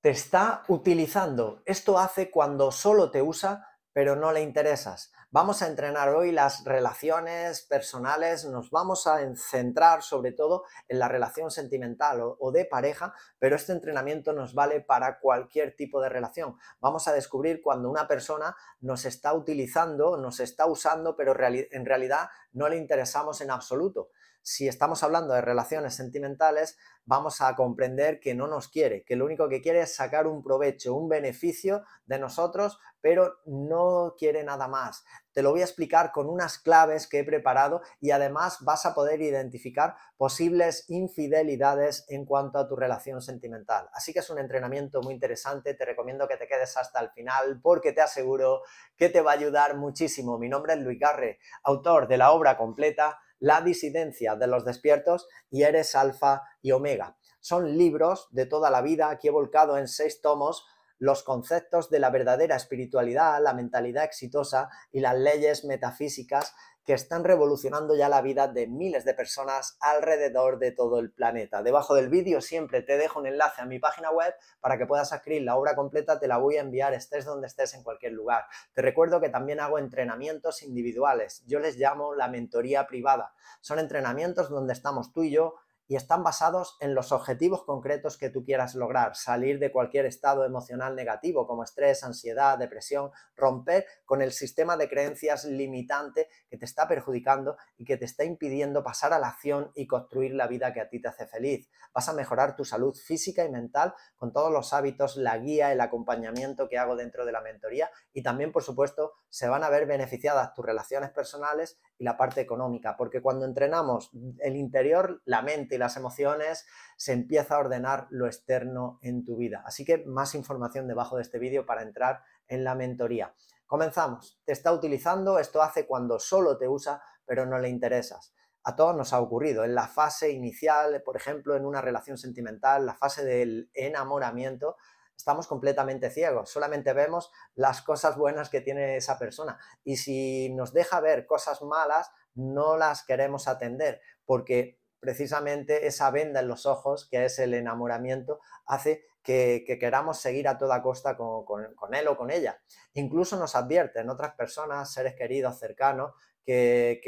te está utilizando. Esto hace cuando solo te usa, pero no le interesas. Vamos a entrenar hoy las relaciones personales, nos vamos a centrar sobre todo en la relación sentimental o, de pareja, pero este entrenamiento nos vale para cualquier tipo de relación. Vamos a descubrir cuando una persona nos está utilizando, nos está usando, pero en realidad no le interesamos en absoluto si estamos hablando de relaciones sentimentales, vamos a comprender que no nos quiere, que lo único que quiere es sacar un provecho, un beneficio de nosotros, pero no quiere nada más. Te lo voy a explicar con unas claves que he preparado y además vas a poder identificar posibles infidelidades en cuanto a tu relación sentimental. Así que es un entrenamiento muy interesante, te recomiendo que te quedes hasta el final porque te aseguro que te va a ayudar muchísimo. Mi nombre es Luis Garre, autor de la obra completa la disidencia de los despiertos y Eres Alfa y Omega. Son libros de toda la vida, aquí he volcado en seis tomos los conceptos de la verdadera espiritualidad, la mentalidad exitosa y las leyes metafísicas que están revolucionando ya la vida de miles de personas alrededor de todo el planeta. Debajo del vídeo siempre te dejo un enlace a mi página web para que puedas adquirir la obra completa, te la voy a enviar estés donde estés en cualquier lugar. Te recuerdo que también hago entrenamientos individuales, yo les llamo la mentoría privada. Son entrenamientos donde estamos tú y yo y están basados en los objetivos concretos que tú quieras lograr, salir de cualquier estado emocional negativo como estrés, ansiedad, depresión, romper con el sistema de creencias limitante que te está perjudicando y que te está impidiendo pasar a la acción y construir la vida que a ti te hace feliz. Vas a mejorar tu salud física y mental con todos los hábitos, la guía, el acompañamiento que hago dentro de la mentoría y también, por supuesto, se van a ver beneficiadas tus relaciones personales y la parte económica, porque cuando entrenamos el interior, la mente y las emociones, se empieza a ordenar lo externo en tu vida. Así que más información debajo de este vídeo para entrar en la mentoría. Comenzamos. Te está utilizando, esto hace cuando solo te usa, pero no le interesas. A todos nos ha ocurrido. En la fase inicial, por ejemplo, en una relación sentimental, la fase del enamoramiento, estamos completamente ciegos, solamente vemos las cosas buenas que tiene esa persona. Y si nos deja ver cosas malas, no las queremos atender, porque precisamente esa venda en los ojos, que es el enamoramiento, hace que, queramos seguir a toda costa con, él o con ella. Incluso nos advierten otras personas, seres queridos, cercanos, que,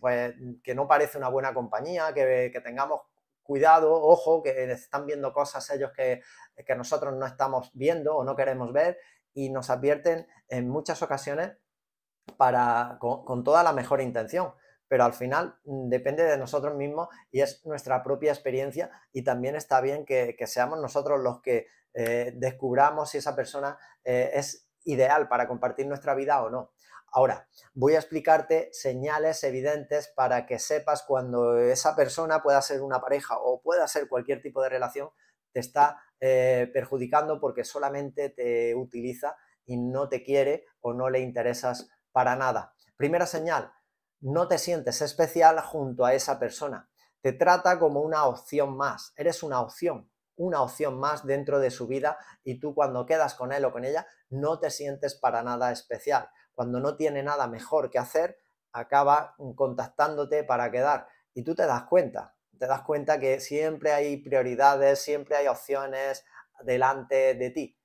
pues, no, parece una buena compañía, que, tengamos cuidado, ojo, que están viendo cosas ellos que, nosotros no estamos viendo o no queremos ver y nos advierten en muchas ocasiones para, con toda la mejor intención pero al final mm, depende de nosotros mismos y es nuestra propia experiencia y también está bien que, seamos nosotros los que eh, descubramos si esa persona eh, es ideal para compartir nuestra vida o no. Ahora, voy a explicarte señales evidentes para que sepas cuando esa persona pueda ser una pareja o pueda ser cualquier tipo de relación, te está eh, perjudicando porque solamente te utiliza y no te quiere o no le interesas para nada. Primera señal, no te sientes especial junto a esa persona. Te trata como una opción más. Eres una opción, una opción más dentro de su vida y tú cuando quedas con él o con ella no te sientes para nada especial. Cuando no tiene nada mejor que hacer, acaba contactándote para quedar y tú te das cuenta. Te das cuenta que siempre hay prioridades, siempre hay opciones delante de ti.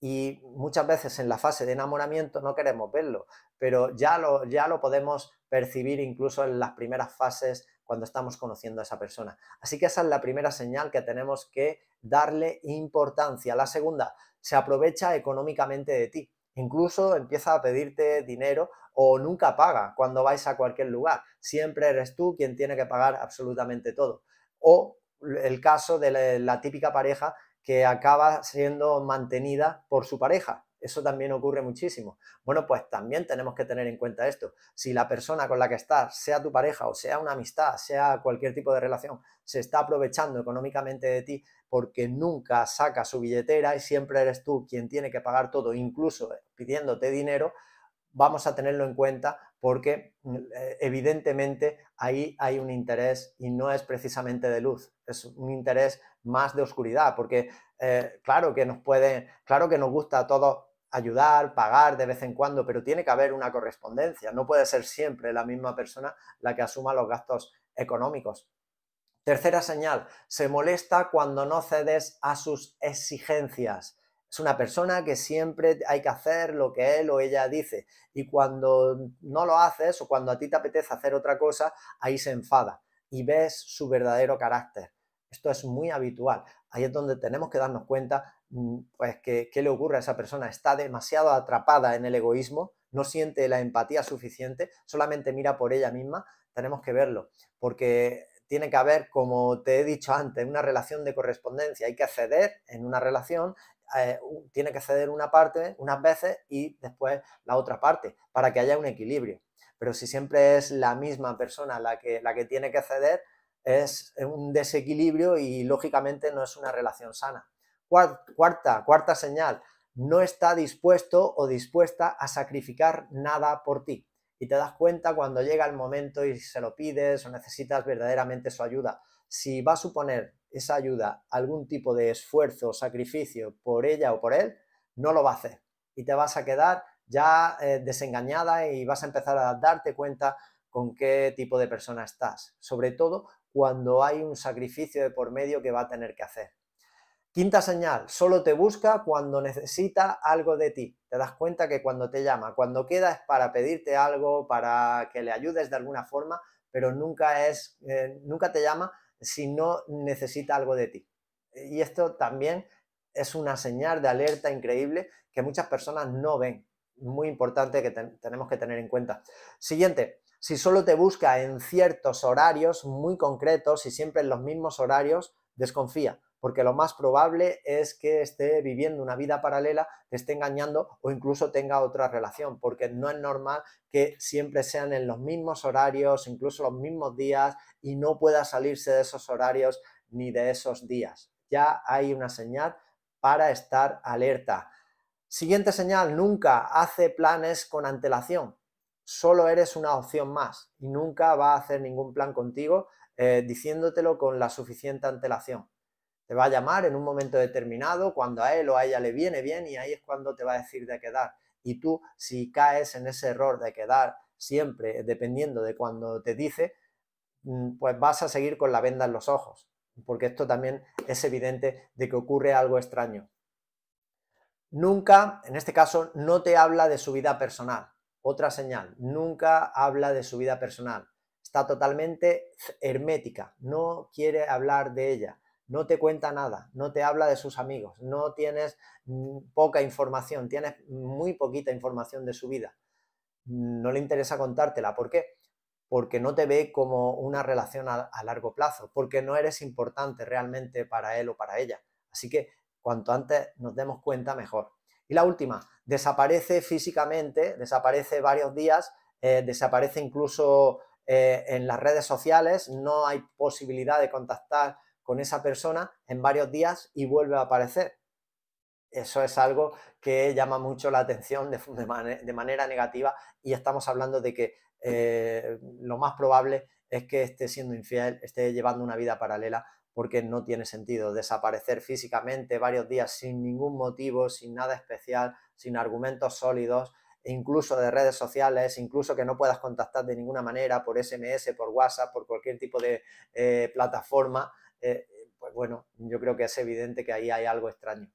Y muchas veces en la fase de enamoramiento no queremos verlo, pero ya lo, ya lo podemos percibir incluso en las primeras fases cuando estamos conociendo a esa persona. Así que esa es la primera señal que tenemos que darle importancia. La segunda, se aprovecha económicamente de ti. Incluso empieza a pedirte dinero o nunca paga cuando vais a cualquier lugar. Siempre eres tú quien tiene que pagar absolutamente todo. O el caso de la típica pareja que acaba siendo mantenida por su pareja eso también ocurre muchísimo. Bueno, pues también tenemos que tener en cuenta esto. Si la persona con la que estás, sea tu pareja o sea una amistad, sea cualquier tipo de relación, se está aprovechando económicamente de ti porque nunca saca su billetera y siempre eres tú quien tiene que pagar todo, incluso eh, pidiéndote dinero, vamos a tenerlo en cuenta porque mm, eh, evidentemente ahí hay un interés y no es precisamente de luz, es un interés más de oscuridad, porque eh, claro que nos puede, claro que nos gusta a todos ayudar, pagar de vez en cuando, pero tiene que haber una correspondencia. No puede ser siempre la misma persona la que asuma los gastos económicos. Tercera señal, se molesta cuando no cedes a sus exigencias. Es una persona que siempre hay que hacer lo que él o ella dice y cuando no lo haces o cuando a ti te apetece hacer otra cosa, ahí se enfada y ves su verdadero carácter. Esto es muy habitual. Ahí es donde tenemos que darnos cuenta Mm, pues que ¿qué, le ocurre a esa persona? Está demasiado atrapada en el egoísmo, no siente la empatía suficiente, solamente mira por ella misma, tenemos que verlo, porque tiene que haber, como te he dicho antes, una relación de correspondencia, hay que ceder en una relación, eh, tiene que ceder una parte unas veces y después la otra parte, para que haya un equilibrio. Pero si siempre es la misma persona la que, la que tiene que ceder, es un desequilibrio y lógicamente no es una relación sana. Cuarta, cuarta señal, no está dispuesto o dispuesta a sacrificar nada por ti. Y te das cuenta cuando llega el momento y se lo pides o necesitas verdaderamente su ayuda. Si va a suponer esa ayuda algún tipo de esfuerzo o sacrificio por ella o por él, no lo va a hacer. Y te vas a quedar ya eh, desengañada y vas a empezar a darte cuenta con qué tipo de persona estás. Sobre todo cuando hay un sacrificio de por medio que va a tener que hacer. Quinta señal, solo te busca cuando necesita algo de ti. Te das cuenta que cuando te llama, cuando queda es para pedirte algo, para que le ayudes de alguna forma, pero nunca es, eh, nunca te llama si no necesita algo de ti. Y esto también es una señal de alerta increíble que muchas personas no ven. Muy importante que tenemos que tener en cuenta. Siguiente, si solo te busca en ciertos horarios muy concretos y siempre en los mismos horarios, desconfía porque lo más probable es que esté viviendo una vida paralela, te esté engañando o incluso tenga otra relación, porque no es normal que siempre sean en los mismos horarios, incluso los mismos días, y no pueda salirse de esos horarios ni de esos días. Ya hay una señal para estar alerta. Siguiente señal, nunca hace planes con antelación. Solo eres una opción más y nunca va a hacer ningún plan contigo eh, diciéndotelo con la suficiente antelación te va a llamar en un momento determinado, cuando a él o a ella le viene bien y ahí es cuando te va a decir de quedar. Y tú, si caes en ese error de quedar siempre, dependiendo de cuando te dice, mm, pues vas a seguir con la venda en los ojos, porque esto también es evidente de que ocurre algo extraño. Nunca, en este caso, no te habla de su vida personal. Otra señal, nunca habla de su vida personal. Está totalmente hermética, no quiere hablar de ella no te cuenta nada, no te habla de sus amigos, no tienes mm, poca información, tienes muy poquita información de su vida. No le interesa contártela. ¿Por qué? Porque no te ve como una relación a, largo plazo, porque no eres importante realmente para él o para ella. Así que cuanto antes nos demos cuenta, mejor. Y la última, desaparece físicamente, desaparece varios días, eh, desaparece incluso eh, en las redes sociales, no hay posibilidad de contactar con esa persona en varios días y vuelve a aparecer. Eso es algo que llama mucho la atención de, manera negativa y estamos hablando de que eh, lo más probable es que esté siendo infiel, esté llevando una vida paralela porque no tiene sentido desaparecer físicamente varios días sin ningún motivo, sin nada especial, sin argumentos sólidos, e incluso de redes sociales, incluso que no puedas contactar de ninguna manera por SMS, por WhatsApp, por cualquier tipo de eh, plataforma eh, eh, pues bueno, yo creo que es evidente que ahí hay algo extraño.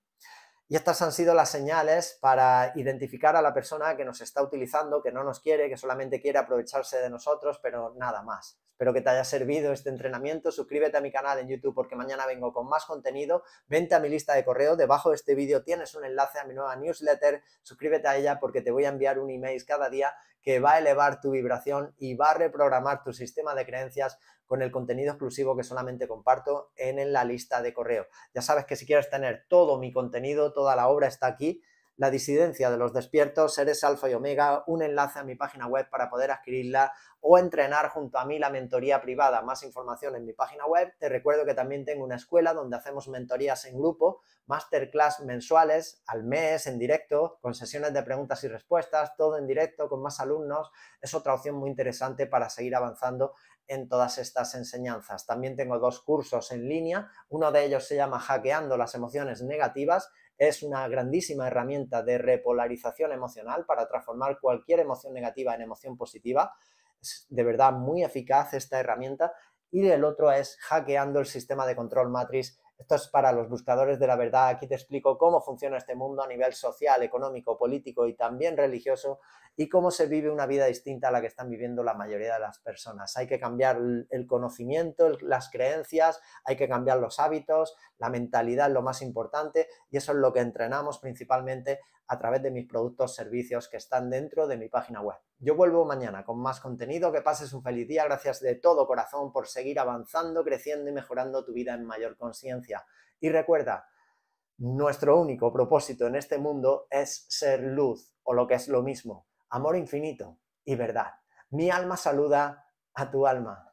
Y estas han sido las señales para identificar a la persona que nos está utilizando, que no nos quiere, que solamente quiere aprovecharse de nosotros, pero nada más. Espero que te haya servido este entrenamiento. Suscríbete a mi canal en YouTube porque mañana vengo con más contenido. Vente a mi lista de correo. Debajo de este vídeo tienes un enlace a mi nueva newsletter. Suscríbete a ella porque te voy a enviar un email cada día que va a elevar tu vibración y va a reprogramar tu sistema de creencias con el contenido exclusivo que solamente comparto en, la lista de correo. Ya sabes que si quieres tener todo mi contenido, toda la obra está aquí la disidencia de los despiertos, seres alfa y omega, un enlace a mi página web para poder adquirirla o entrenar junto a mí la mentoría privada. Más información en mi página web. Te recuerdo que también tengo una escuela donde hacemos mentorías en grupo, masterclass mensuales al mes en directo, con sesiones de preguntas y respuestas, todo en directo con más alumnos. Es otra opción muy interesante para seguir avanzando en todas estas enseñanzas. También tengo dos cursos en línea, uno de ellos se llama Hackeando las emociones negativas es una grandísima herramienta de repolarización emocional para transformar cualquier emoción negativa en emoción positiva. Es de verdad muy eficaz esta herramienta. Y el otro es hackeando el sistema de control matriz esto es para los buscadores de la verdad. Aquí te explico cómo funciona este mundo a nivel social, económico, político y también religioso y cómo se vive una vida distinta a la que están viviendo la mayoría de las personas. Hay que cambiar el conocimiento, las creencias, hay que cambiar los hábitos, la mentalidad lo más importante y eso es lo que entrenamos principalmente a través de mis productos, servicios que están dentro de mi página web. Yo vuelvo mañana con más contenido, que pases un feliz día, gracias de todo corazón por seguir avanzando, creciendo y mejorando tu vida en mayor conciencia. Y recuerda, nuestro único propósito en este mundo es ser luz, o lo que es lo mismo, amor infinito y verdad. Mi alma saluda a tu alma.